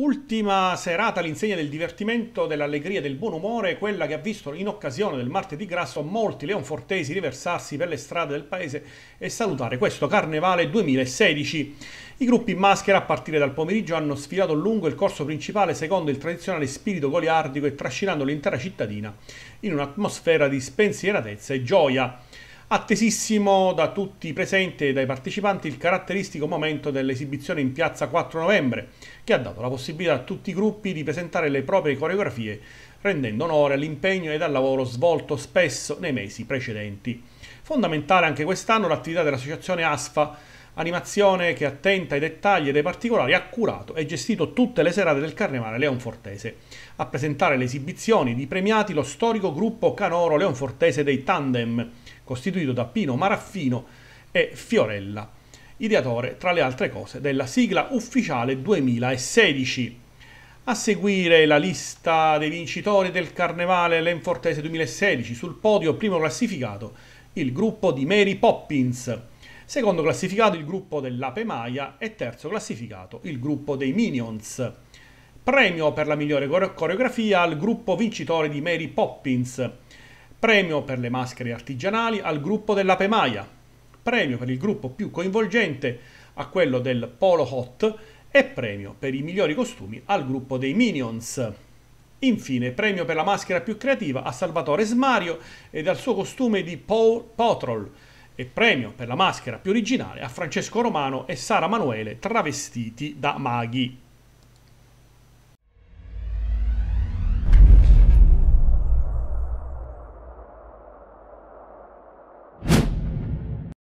Ultima serata all'insegna del divertimento, dell'allegria e del buon umore, quella che ha visto in occasione del martedì grasso molti leonfortesi riversarsi per le strade del paese e salutare questo carnevale 2016. I gruppi in maschera a partire dal pomeriggio hanno sfilato lungo il corso principale secondo il tradizionale spirito goliardico e trascinando l'intera cittadina in un'atmosfera di spensieratezza e gioia. Attesissimo da tutti i presenti e dai partecipanti il caratteristico momento dell'esibizione in piazza 4 novembre, che ha dato la possibilità a tutti i gruppi di presentare le proprie coreografie, rendendo onore all'impegno ed al lavoro svolto spesso nei mesi precedenti. Fondamentale anche quest'anno l'attività dell'associazione ASFA, animazione che attenta ai dettagli e ai particolari ha curato e gestito tutte le serate del Carnevale Leonfortese. A presentare le esibizioni di premiati lo storico gruppo canoro Leonfortese dei Tandem, costituito da Pino Maraffino e Fiorella, ideatore tra le altre cose della sigla ufficiale 2016. A seguire la lista dei vincitori del Carnevale Lenfortese 2016, sul podio primo classificato il gruppo di Mary Poppins, secondo classificato il gruppo dell'Ape Maia e terzo classificato il gruppo dei Minions. Premio per la migliore coreografia al gruppo vincitore di Mary Poppins, Premio per le maschere artigianali al gruppo della Pemaia. premio per il gruppo più coinvolgente a quello del Polo Hot e premio per i migliori costumi al gruppo dei Minions. Infine, premio per la maschera più creativa a Salvatore Smario ed al suo costume di Paul Potrol e premio per la maschera più originale a Francesco Romano e Sara Manuele travestiti da maghi.